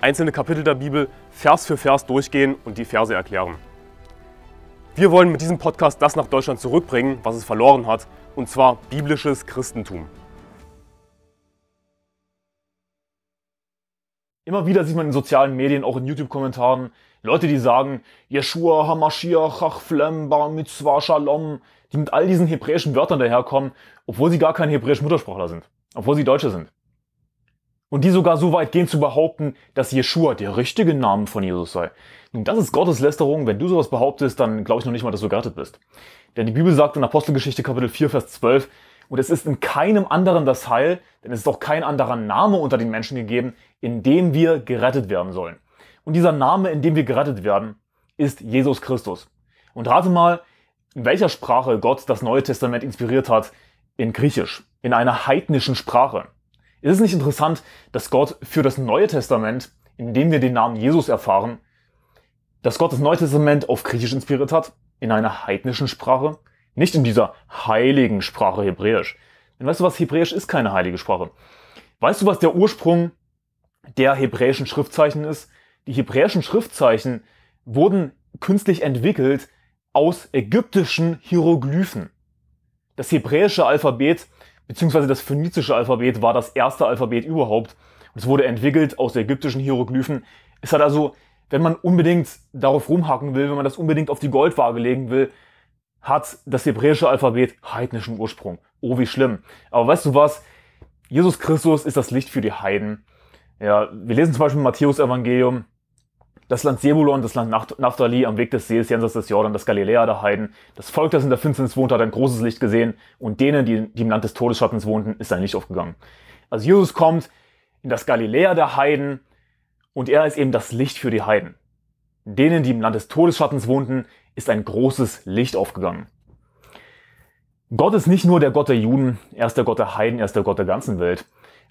einzelne Kapitel der Bibel Vers für Vers durchgehen und die Verse erklären. Wir wollen mit diesem Podcast das nach Deutschland zurückbringen, was es verloren hat, und zwar biblisches Christentum. Immer wieder sieht man in sozialen Medien, auch in YouTube-Kommentaren, Leute, die sagen, Yeshua, Hamashiach, Hachflem, Bar Mitzvah, Shalom, die mit all diesen hebräischen Wörtern daherkommen, obwohl sie gar kein hebräisch Muttersprachler sind, obwohl sie Deutsche sind und die sogar so weit gehen zu behaupten, dass Jeshua der richtige Name von Jesus sei. Nun, das ist Gotteslästerung. Wenn du sowas behauptest, dann glaube ich noch nicht mal, dass du gerettet bist. Denn die Bibel sagt in Apostelgeschichte Kapitel 4, Vers 12, und es ist in keinem anderen das Heil, denn es ist auch kein anderer Name unter den Menschen gegeben, in dem wir gerettet werden sollen. Und dieser Name, in dem wir gerettet werden, ist Jesus Christus. Und rate mal, in welcher Sprache Gott das Neue Testament inspiriert hat. In Griechisch. In einer heidnischen Sprache. Ist es nicht interessant, dass Gott für das Neue Testament, in dem wir den Namen Jesus erfahren, dass Gott das Neue Testament auf Griechisch inspiriert hat, in einer heidnischen Sprache, nicht in dieser heiligen Sprache Hebräisch. Denn weißt du was, Hebräisch ist keine heilige Sprache. Weißt du, was der Ursprung der hebräischen Schriftzeichen ist? Die hebräischen Schriftzeichen wurden künstlich entwickelt aus ägyptischen Hieroglyphen. Das hebräische Alphabet beziehungsweise das phönizische Alphabet war das erste Alphabet überhaupt. es wurde entwickelt aus ägyptischen Hieroglyphen. Es hat also, wenn man unbedingt darauf rumhacken will, wenn man das unbedingt auf die Goldwaage legen will, hat das hebräische Alphabet heidnischen Ursprung. Oh, wie schlimm. Aber weißt du was? Jesus Christus ist das Licht für die Heiden. Ja, wir lesen zum Beispiel Matthäus Evangelium, das Land Sebulon, das Land Naphtali am Weg des Sees jenseits des Jordan, das Galiläa der Heiden, das Volk, das in der Finsternis wohnte, hat ein großes Licht gesehen und denen, die, die im Land des Todesschattens wohnten, ist ein Licht aufgegangen. Also Jesus kommt in das Galiläa der Heiden und er ist eben das Licht für die Heiden. Denen, die im Land des Todesschattens wohnten, ist ein großes Licht aufgegangen. Gott ist nicht nur der Gott der Juden, er ist der Gott der Heiden, er ist der Gott der ganzen Welt.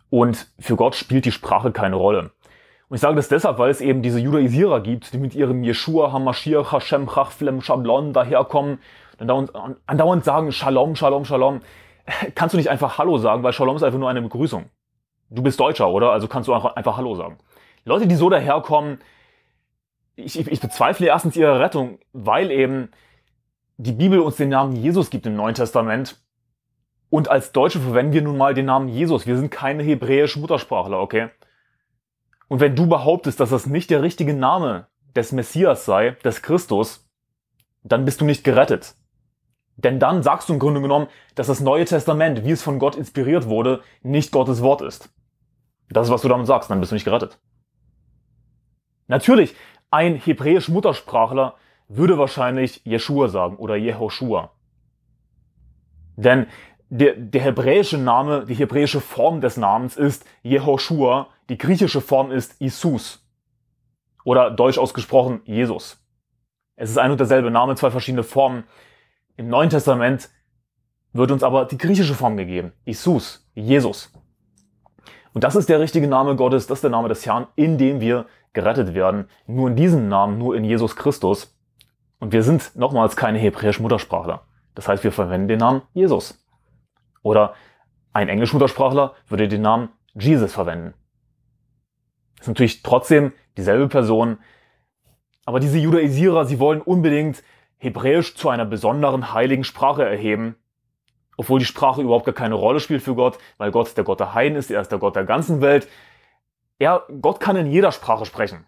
Und für Gott spielt die Sprache keine Rolle. Und ich sage das deshalb, weil es eben diese Judaisierer gibt, die mit ihrem Yeshua, Hamashir, Hashem, Chachflem, Shablon daherkommen andauernd, andauernd sagen Shalom, Shalom, Shalom. Kannst du nicht einfach Hallo sagen, weil Shalom ist einfach nur eine Begrüßung. Du bist Deutscher, oder? Also kannst du einfach Hallo sagen. Leute, die so daherkommen, ich, ich, bezweifle erstens ihre Rettung, weil eben die Bibel uns den Namen Jesus gibt im Neuen Testament. Und als Deutsche verwenden wir nun mal den Namen Jesus. Wir sind keine hebräisch Muttersprachler, okay? Und wenn du behauptest, dass das nicht der richtige Name des Messias sei, des Christus, dann bist du nicht gerettet. Denn dann sagst du im Grunde genommen, dass das Neue Testament, wie es von Gott inspiriert wurde, nicht Gottes Wort ist. Das ist, was du damit sagst, dann bist du nicht gerettet. Natürlich, ein hebräisch Muttersprachler würde wahrscheinlich Jeshua sagen oder Jehoshua. Denn der, der hebräische Name, die hebräische Form des Namens ist Jehoshua die griechische Form ist Isus oder deutsch ausgesprochen Jesus. Es ist ein und derselbe Name, zwei verschiedene Formen. Im Neuen Testament wird uns aber die griechische Form gegeben, Isus, Jesus. Und das ist der richtige Name Gottes, das ist der Name des Herrn, in dem wir gerettet werden. Nur in diesem Namen, nur in Jesus Christus. Und wir sind nochmals keine hebräisch Muttersprachler. Das heißt, wir verwenden den Namen Jesus. Oder ein englisch Muttersprachler würde den Namen Jesus verwenden. Ist natürlich trotzdem dieselbe Person. Aber diese Judaisierer, sie wollen unbedingt Hebräisch zu einer besonderen heiligen Sprache erheben. Obwohl die Sprache überhaupt gar keine Rolle spielt für Gott, weil Gott der Gott der Heiden ist, er ist der Gott der ganzen Welt. Er, Gott kann in jeder Sprache sprechen.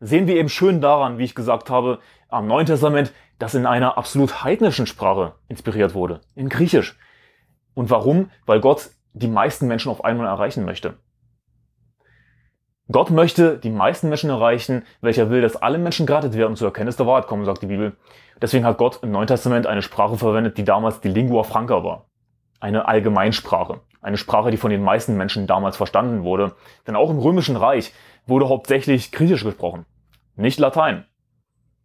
Sehen wir eben schön daran, wie ich gesagt habe, am Neuen Testament, dass in einer absolut heidnischen Sprache inspiriert wurde, in Griechisch. Und warum? Weil Gott die meisten Menschen auf einmal erreichen möchte. Gott möchte die meisten Menschen erreichen, welcher will, dass alle Menschen gerettet werden und zur Erkenntnis der Wahrheit kommen, sagt die Bibel. Deswegen hat Gott im Neuen Testament eine Sprache verwendet, die damals die Lingua Franca war. Eine Allgemeinsprache. Eine Sprache, die von den meisten Menschen damals verstanden wurde. Denn auch im Römischen Reich wurde hauptsächlich Griechisch gesprochen. Nicht Latein.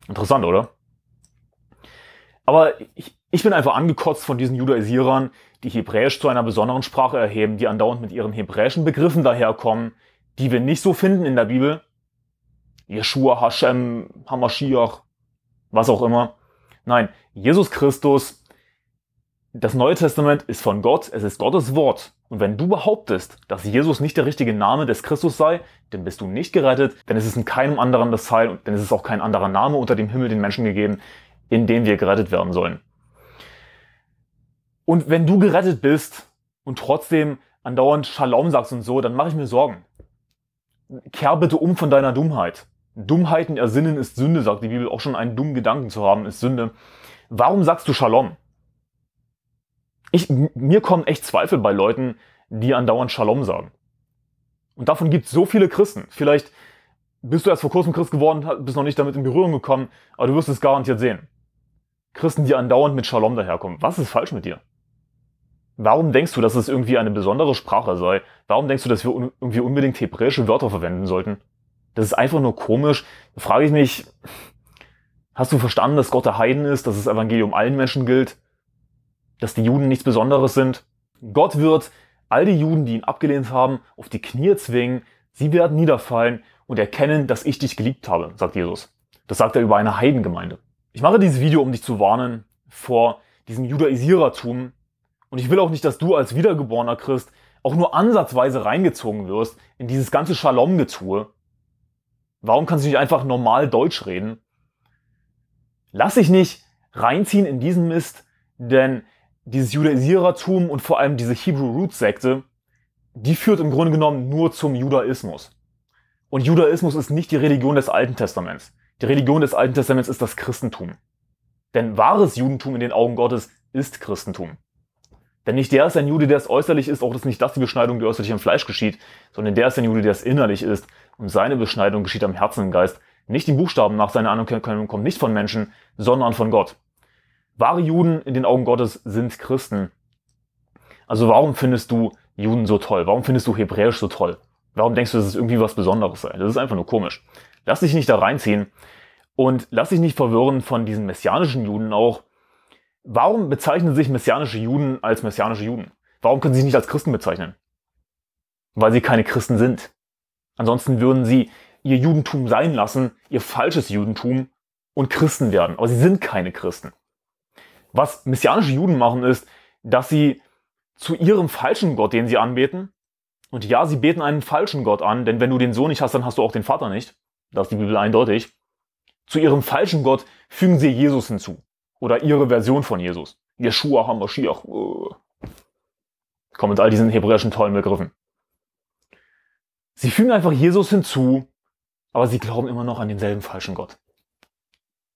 Interessant, oder? Aber ich, ich bin einfach angekotzt von diesen Judaisierern, die Hebräisch zu einer besonderen Sprache erheben, die andauernd mit ihren hebräischen Begriffen daherkommen, die wir nicht so finden in der Bibel. Yeshua, Hashem, Hamashiach, was auch immer. Nein, Jesus Christus, das Neue Testament ist von Gott, es ist Gottes Wort. Und wenn du behauptest, dass Jesus nicht der richtige Name des Christus sei, dann bist du nicht gerettet, denn es ist in keinem anderen das Teil und dann ist es auch kein anderer Name unter dem Himmel den Menschen gegeben, in dem wir gerettet werden sollen. Und wenn du gerettet bist und trotzdem andauernd Shalom sagst und so, dann mache ich mir Sorgen kehr bitte um von deiner Dummheit. Dummheiten ersinnen ist Sünde, sagt die Bibel. Auch schon einen dummen Gedanken zu haben ist Sünde. Warum sagst du Shalom? Ich, mir kommen echt Zweifel bei Leuten, die andauernd Shalom sagen. Und davon gibt es so viele Christen. Vielleicht bist du erst vor kurzem Christ geworden, bist noch nicht damit in Berührung gekommen, aber du wirst es garantiert sehen. Christen, die andauernd mit Shalom daherkommen. Was ist falsch mit dir? Warum denkst du, dass es irgendwie eine besondere Sprache sei? Warum denkst du, dass wir un irgendwie unbedingt hebräische Wörter verwenden sollten? Das ist einfach nur komisch. Da frage ich mich, hast du verstanden, dass Gott der Heiden ist, dass das Evangelium allen Menschen gilt? Dass die Juden nichts Besonderes sind? Gott wird all die Juden, die ihn abgelehnt haben, auf die Knie zwingen, sie werden niederfallen und erkennen, dass ich dich geliebt habe, sagt Jesus. Das sagt er über eine Heidengemeinde. Ich mache dieses Video, um dich zu warnen vor diesem Judaisierertum, und ich will auch nicht, dass du als wiedergeborener Christ auch nur ansatzweise reingezogen wirst in dieses ganze Shalom-Getue. Warum kannst du nicht einfach normal Deutsch reden? Lass dich nicht reinziehen in diesen Mist, denn dieses Judaisierertum und vor allem diese Hebrew Roots Sekte, die führt im Grunde genommen nur zum Judaismus. Und Judaismus ist nicht die Religion des Alten Testaments. Die Religion des Alten Testaments ist das Christentum. Denn wahres Judentum in den Augen Gottes ist Christentum. Denn nicht der ist ein Jude, der es äußerlich ist, auch das ist nicht das die Beschneidung, die äußerlich am Fleisch geschieht, sondern der ist ein Jude, der es innerlich ist. Und seine Beschneidung geschieht am Herzen im Geist. Nicht den Buchstaben nach seiner Anerkennung kommt nicht von Menschen, sondern von Gott. Wahre Juden in den Augen Gottes sind Christen. Also warum findest du Juden so toll? Warum findest du Hebräisch so toll? Warum denkst du, dass es irgendwie was Besonderes sei? Das ist einfach nur komisch. Lass dich nicht da reinziehen und lass dich nicht verwirren von diesen messianischen Juden auch, Warum bezeichnen sich messianische Juden als messianische Juden? Warum können sie sich nicht als Christen bezeichnen? Weil sie keine Christen sind. Ansonsten würden sie ihr Judentum sein lassen, ihr falsches Judentum und Christen werden. Aber sie sind keine Christen. Was messianische Juden machen ist, dass sie zu ihrem falschen Gott, den sie anbeten, und ja, sie beten einen falschen Gott an, denn wenn du den Sohn nicht hast, dann hast du auch den Vater nicht. Das ist die Bibel eindeutig. Zu ihrem falschen Gott fügen sie Jesus hinzu. Oder ihre Version von Jesus. Yeshua HaMashiach. Äh. Kommen mit all diesen hebräischen tollen Begriffen. Sie fügen einfach Jesus hinzu, aber sie glauben immer noch an denselben falschen Gott.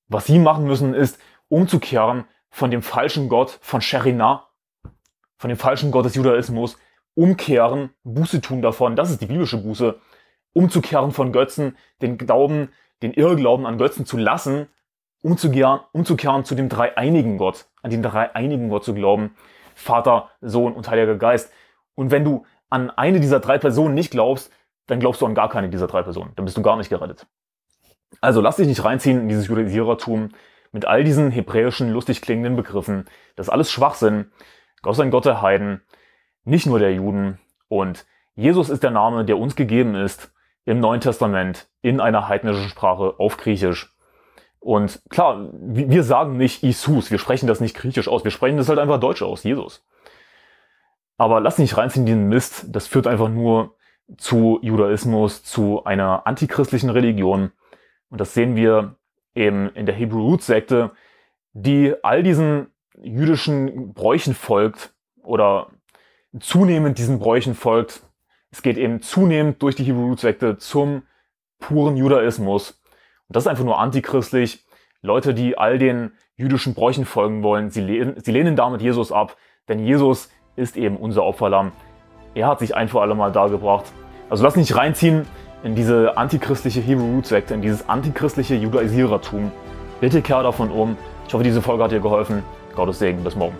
Was sie machen müssen, ist umzukehren von dem falschen Gott von Sherinah, von dem falschen Gott des Judaismus, umkehren, Buße tun davon, das ist die biblische Buße, umzukehren von Götzen, den Glauben, den Irrglauben an Götzen zu lassen umzukehren, umzukehren zu dem dreieinigen Gott, an den dreieinigen Gott zu glauben, Vater, Sohn und Heiliger Geist. Und wenn du an eine dieser drei Personen nicht glaubst, dann glaubst du an gar keine dieser drei Personen. Dann bist du gar nicht gerettet. Also lass dich nicht reinziehen in dieses Judaisierertum mit all diesen hebräischen, lustig klingenden Begriffen. Das ist alles Schwachsinn. Gott sei Gott der Heiden, nicht nur der Juden. Und Jesus ist der Name, der uns gegeben ist im Neuen Testament in einer heidnischen Sprache auf Griechisch. Und klar, wir sagen nicht Isus, wir sprechen das nicht griechisch aus, wir sprechen das halt einfach deutsch aus, Jesus. Aber lass nicht reinziehen diesen Mist, das führt einfach nur zu Judaismus, zu einer antichristlichen Religion. Und das sehen wir eben in der Hebrew Roots Sekte, die all diesen jüdischen Bräuchen folgt oder zunehmend diesen Bräuchen folgt. Es geht eben zunehmend durch die Hebrew Roots Sekte zum puren Judaismus und das ist einfach nur antichristlich. Leute, die all den jüdischen Bräuchen folgen wollen, sie, lehnen, sie lehnen damit Jesus ab, denn Jesus ist eben unser Opferlamm. Er hat sich ein für alle Mal dargebracht. Also lass nicht reinziehen in diese antichristliche Hebrew Roots Sekte, in dieses antichristliche Judaisierertum. Bitte kehr davon um. Ich hoffe, diese Folge hat dir geholfen. Gottes Segen. Bis morgen.